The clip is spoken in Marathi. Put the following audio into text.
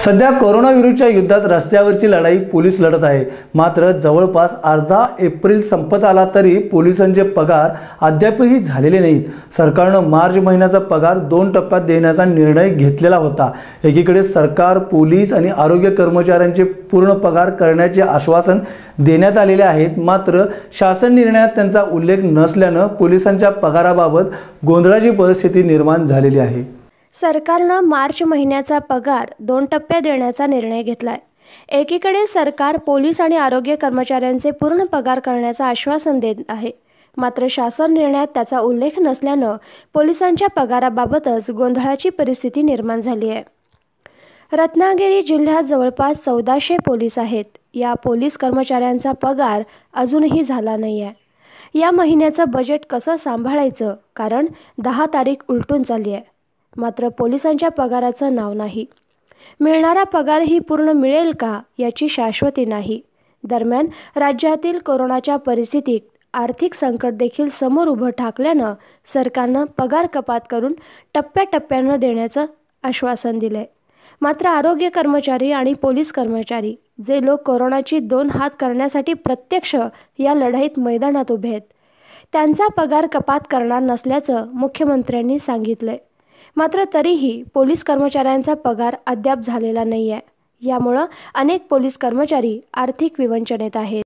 सध्या कोरोनाविरुद्धच्या युद्धात रस्त्यावरची लढाई पोलीस लढत आहे मात्र जवळपास अर्धा एप्रिल संपत आला तरी पोलिसांचे पगार अद्यापही झालेले नाहीत सरकारनं मार्च महिन्याचा पगार दोन टप्प्यात देण्याचा निर्णय घेतलेला होता एकीकडे सरकार पोलीस आणि आरोग्य कर्मचाऱ्यांचे पूर्ण पगार करण्याचे आश्वासन देण्यात आलेले आहेत मात्र शासन निर्णयात त्यांचा उल्लेख नसल्यानं पोलिसांच्या पगाराबाबत गोंधळाची परिस्थिती निर्माण झालेली आहे सरकारनं मार्च महिन्याचा पगार दोन टप्प्या देण्याचा निर्णय घेतला आहे एकीकडे सरकार पोलीस आणि आरोग्य कर्मचाऱ्यांचे पूर्ण पगार करण्याचं आश्वासन देत आहे मात्र शासन निर्णयात त्याचा उल्लेख नसल्यानं पोलिसांच्या पगाराबाबतच गोंधळाची परिस्थिती निर्माण झाली आहे रत्नागिरी जिल्ह्यात जवळपास चौदाशे पोलीस आहेत या पोलीस कर्मचाऱ्यांचा पगार अजूनही झाला नाही आहे या महिन्याचं बजेट कसं सांभाळायचं कारण दहा तारीख उलटून चालली आहे मात्र पोलिसांच्या पगाराचं नाव नाही मिळणारा पगार ही पूर्ण मिळेल का याची शाश्वती नाही दरम्यान राज्यातील कोरोनाच्या परिस्थितीत आर्थिक संकट देखील समोर उभं ठाकल्यानं सरकारनं पगार कपात करून टप्प्याटप्प्यानं देण्याचं आश्वासन दिलं मात्र आरोग्य कर्मचारी आणि पोलीस कर्मचारी जे लोक कोरोनाची दोन हात करण्यासाठी प्रत्यक्ष या लढाईत मैदानात उभे आहेत त्यांचा पगार कपात करणार नसल्याचं मुख्यमंत्र्यांनी सांगितलं मात्र तरीही पोलीस कर्मचाऱ्यांचा पगार अद्याप झालेला नाही आहे यामुळं अनेक पोलीस कर्मचारी आर्थिक विवंचनेत आहेत